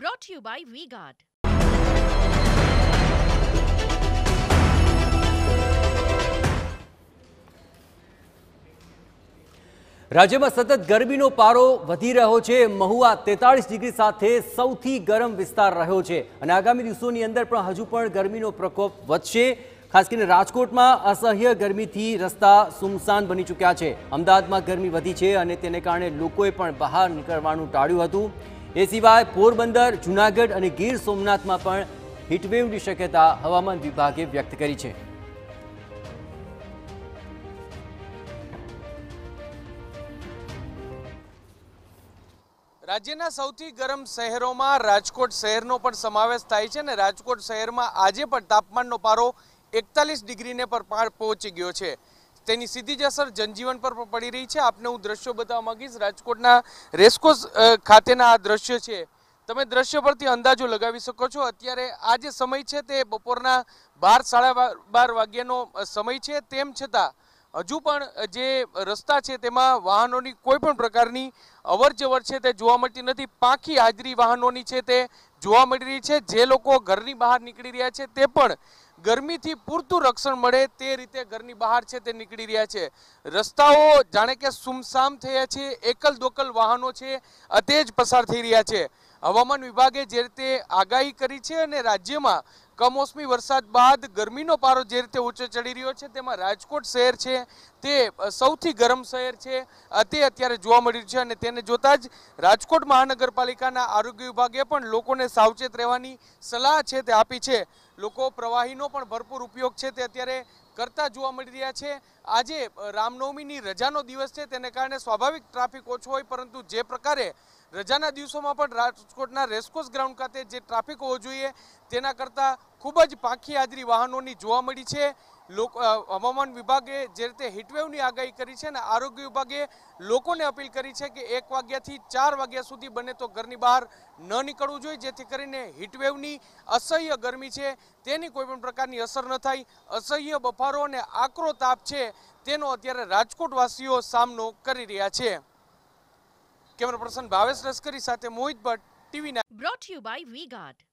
brought to you by VGuard. રાજ્યમાં સતત ગરમીનો પારો વધી રહ્યો છે મહુવા તેતાળીસ ડિગ્રી સાથે સૌથી ગરમ વિસ્તાર રહ્યો છે અને આગામી દિવસોની અંદર પણ હજુ પણ ગરમીનો પ્રકોપ વધશે ખાસ કરીને રાજકોટમાં અસહ્ય ગરમીથી રસ્તા સુમસાન બની ચૂક્યા છે અમદાવાદમાં ગરમી વધી છે અને તેને કારણે લોકોએ પણ બહાર નીકળવાનું ટાળ્યું હતું એ સિવાય પોરબંદર જૂનાગઢ અને ગીર સોમનાથમાં પણ હીટવેવની શક્યતા હવામાન વિભાગે વ્યક્ત કરી છે રાજ્યના સૌથી ગરમ શહેરોમાં રાજકોટ શહેરનો પણ સમાવેશ થાય છે અને રાજકોટ શહેરમાં આજે પણ તાપમાનનો પારો એકતાલીસ ડિગ્રીને પર પહોંચી ગયો છે તેની સીધી જ અસર જનજીવન પર પડી રહી છે આપને હું દ્રશ્યો બતાવવા માંગીશ રાજકોટના રેસકોસ ખાતેના આ દ્રશ્ય છે તમે દ્રશ્ય પરથી અંદાજો લગાવી શકો છો અત્યારે આ જે સમય છે તે બપોરના બાર સાડા બાર વાગ્યાનો સમય છે તેમ છતાં હજુ પણ જે રસ્તા છે તેમાં વાહનોની કોઈ પણ પ્રકારની અવરજવર છે તે જોવા મળતી નથી પાંખી હાજરી વાહનોની છે તે જોવા મળી રહી છે જે લોકો ઘરની બહાર નીકળી રહ્યા છે તે પણ ગરમીથી પૂરતું રક્ષણ મળે તે રીતે ઘરની બહાર છે તે નીકળી રહ્યા છે રસ્તાઓ જાણે કે સુમસામ થયા છે એકલ દોકલ વાહનો છે તે જ પસાર થઈ રહ્યા છે હવામાન વિભાગે જે રીતે આગાહી કરી છે અને રાજ્યમાં કમોસમી વરસાદ બાદ ગરમીનો પારો જે રીતે ઊંચો ચડી રહ્યો છે તેમાં રાજકોટ શહેર છે તે સૌથી ગરમ શહેર છે તે અત્યારે જોવા મળી રહ્યું છે અને તેને જોતાં જ રાજકોટ મહાનગરપાલિકાના આરોગ્ય વિભાગે પણ લોકોને સાવચેત રહેવાની સલાહ છે તે આપી છે લોકો પ્રવાહીનો પણ ભરપૂર ઉપયોગ છે તે અત્યારે કરતા જોવા મળી રહ્યા છે આજે રામનવમીની રજાનો દિવસ છે તેને કારણે સ્વાભાવિક ટ્રાફિક ઓછો હોય પરંતુ જે પ્રકારે રજાના દિવસોમાં પણ રાજકોટના રેસકોર્સ ગ્રાઉન્ડ ખાતે જે ટ્રાફિક હોવો જોઈએ તેના કરતાં ખૂબ જ પાંખી હાજરી વાહનોની જોવા મળી છે હવામાન વિભાગે જે રીતે હીટવેવની આગાહી કરી છે અને આરોગ્ય વિભાગે લોકોને અપીલ કરી છે કે એક વાગ્યાથી ચાર વાગ્યા સુધી બને તો ઘરની બહાર ન નીકળવું જોઈએ જેથી કરીને હીટવેવની અસહ્ય ગરમી છે તેની કોઈ પણ પ્રકારની અસર ન થાય અસહ્ય બફારો અને આકરો તાપ છે તેનો અત્યારે રાજકોટવાસીઓ સામનો કરી રહ્યા છે કેમેરા પર્સન ભાવેશ લશ્કરી સાથે Mohit Bhatt TV brought you by V